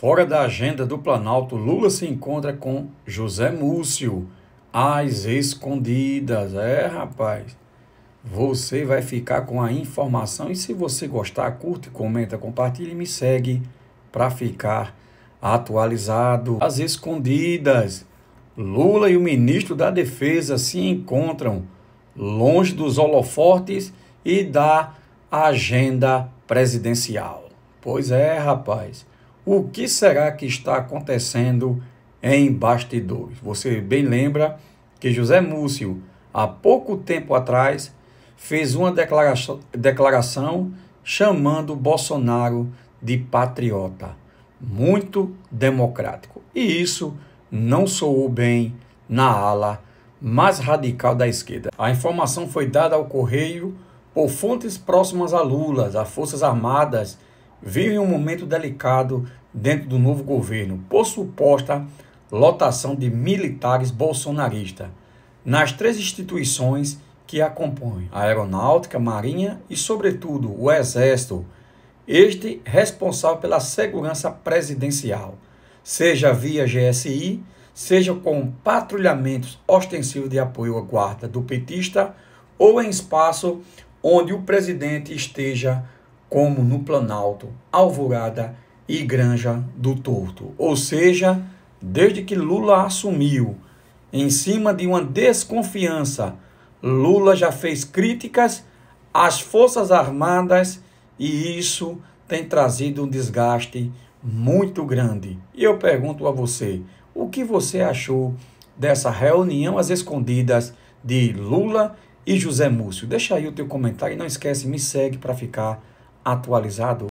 Fora da agenda do Planalto, Lula se encontra com José Múcio às escondidas. É, rapaz. Você vai ficar com a informação e se você gostar, curte, comenta, compartilha e me segue para ficar atualizado. Às escondidas, Lula e o ministro da Defesa se encontram longe dos holofortes e da agenda presidencial. Pois é, rapaz o que será que está acontecendo em bastidores? Você bem lembra que José Múcio, há pouco tempo atrás, fez uma declaração, declaração chamando Bolsonaro de patriota, muito democrático. E isso não soou bem na ala mais radical da esquerda. A informação foi dada ao Correio por fontes próximas a Lula, a Forças Armadas vive um momento delicado dentro do novo governo por suposta lotação de militares bolsonaristas nas três instituições que a compõem: a Aeronáutica, Marinha e, sobretudo, o Exército, este responsável pela segurança presidencial, seja via GSI, seja com patrulhamentos ostensivos de apoio à guarda do petista ou em espaço onde o presidente esteja como no Planalto, Alvorada e Granja do Torto. Ou seja, desde que Lula assumiu, em cima de uma desconfiança, Lula já fez críticas às Forças Armadas e isso tem trazido um desgaste muito grande. E eu pergunto a você, o que você achou dessa reunião às escondidas de Lula e José Múcio? Deixa aí o teu comentário e não esquece, me segue para ficar atualizado